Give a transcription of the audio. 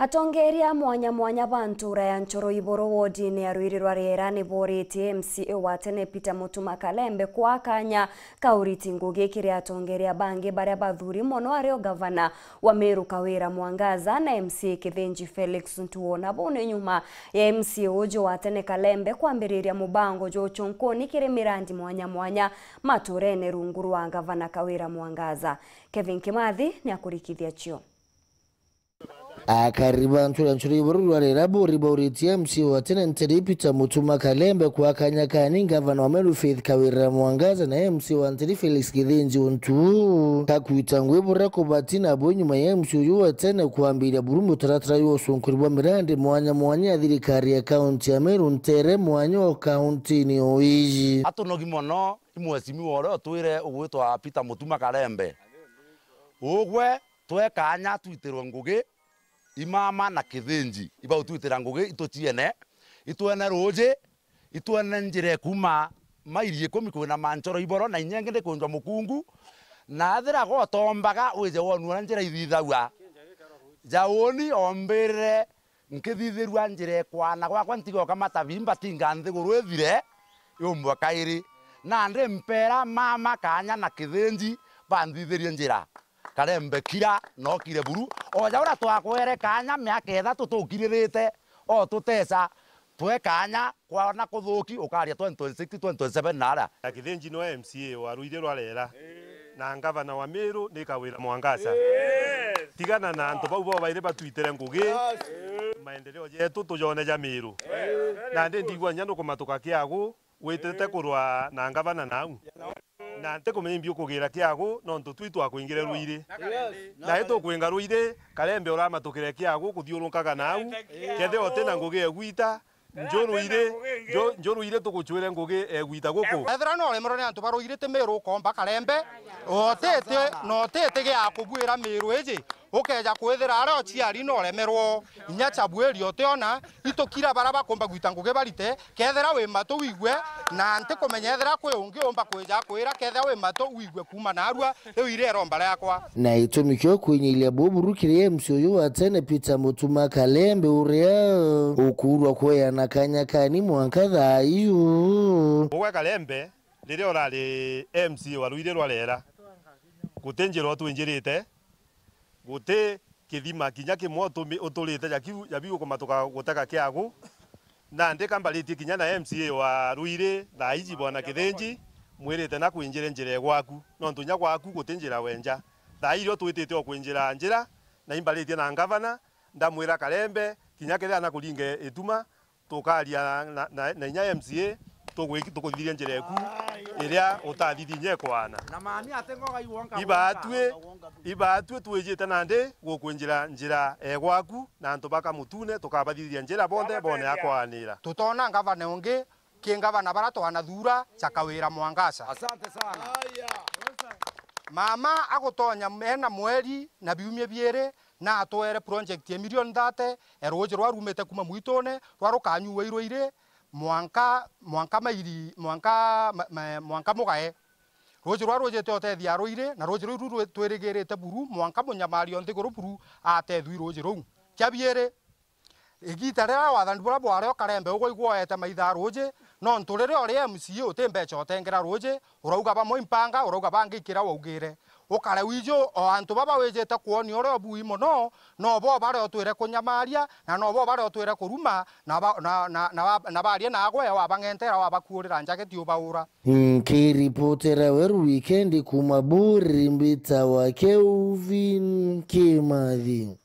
atongeria mwanya mwanya ba ntura ya nchoro iboro wodi ni ya rera ni borĩtie mca wa tene peter mũtuma kalembe kwa kanya kaũritingu gĩkĩrĩa atongeria bange barĩa bathuri mũno arĩ o gavana wa meru Kawira mwangaza na mca Kithenji felix Ntuona nĩ nyuma ya mca ojo wa tene kalembe mubango jo chonko ni kĩrĩ mirandi mwanya mwanya maturene inĩ rungu gavana Kawira mwangaza kevin kimathi ni akurikithia chio Akariba ntura ivorurwarerabo rera buri buri TMC watena ntiripita mutuma kalembe kuakanya kani ngavana Meru faith kawira mwangaza na mc wa ntiri felix kithinji untu kakuita ngwivorako batina abo nyuma mc msi uyuwa tene kuambirya burumbu taratara yosunkurirwa mirande mwanya mwanya ya kari ya kaunti ya meru ntere mwanya o kauntini oiji atunogi mono imwesimiwa uria utwire ugwitwa pita mutuma kalembe ugwe twekanya twitirwe ngugi imama na kithinji ibautwitira ngugi ituciene itwene ruji itwene njire kuma mairi ikumi kwina manchoro iboro na inyenge ndi kunjwa mukungu na athira gotombaga wije wonuona njira ithithaua jauni ombirire nkithithirua njira ekwana gwakwa ntigoka matabi mbatinga nthiguru ithire yumwa kairi na ndi mpera mama kanya na kithinji banthithirie njira karembe kira no kire buru o jaura twakwere kanya miaka ithatu tukirite o tuteca twe kanya kwana kuthuki ukaria 2026 2027 nara akithinji no MCA wa ruire rwarera na ngavana wa Meru ni kawira mwangasa tigana na antu bau bo baire batwitere ngugi maendeleo yetu tujone ja Meru na ndi ndigwa nyano kumatuka kiagu witete kurwa na ngavana nau na ntikumimbi ukugera kiagu no ntu twi twakwingire ruire na itu kwinga ruire karembe uramatukire kiagu kuthiurunkaga nau kethe ote na ngugi egwita njuruire njuruire tuguchwire ngugi egwita guku ethira no remero ni antu baruirite miru komba karembe otete no otete giakubwira miru iji ukeja kwithira ara ociari na uremerwo inya chabweri oteona itukira bara bakomba gwita ngugi barite kethira wi matu wigue na nti kumenya kwi ungi umba kwija kwira kethira wi matu wigwe kuma na arua riu irero mbara yakwa na itumi kio kwinyilia buburukire msi uyu wa tene Peter Mutuma Kalembe uria ukurwa kweyana kanyakani mwanka thaiyu uwe Kalembe riria urari MC waruire rwarera gutenjirwo twinjirite guti kithima kinya kimwe uturite yabiukumatuka gutega kiagu na ndika mbaritie kinya na MCA wa Ruire thaa ici bwana kithinji mwirite na kwinjire njira gwaku no ntunya gwaku guti njira wenja thaa irio twitite o kwinjira njira na imbaritie na ngavana nda ndamwira kalembe kinya kethira na kuringe ituma tukaria na, na, na inya MCA tukuthirie njira eku iria utathithie iba atue ibatue twijite nandi gukwinjira njira egwaku eh, na antu bakamutune tukabathithia njira bonthe bone akwanira tutona ngavana ungi ki ngavana bara twanathura chakawira mwangasa asante sana mama agutonya mena mweri na biumia biere na atwere project ya million thate eruji rwa rumite kuma mwitone rwa rukanyuwe irwe ire mwanka mwanka mairi mwanka mwanka mugae ruci rwa rwjite otethia ruire na ruci rwiu twirigirite buru mwanka munyamari o nthiguru buru atethwi ruci rwiu kia biiri igita ria wathani buria bwario karembe ugoiguoete maitha ruji no nturire uri mca uti mbeca utengera ruji urauga bamwe impanga urauga bangi ikira waugire ukare wijo o antu baba wejete kuoni ore obui mono no bo bare otwere kunyamaria na no bo bare otwere kuruma na ba, na na na ba, na bari na agwe wa bangentera wa bakurira njake ti ubaura nki reportera we weekend kuma buri mbita wa keuvin kemadhi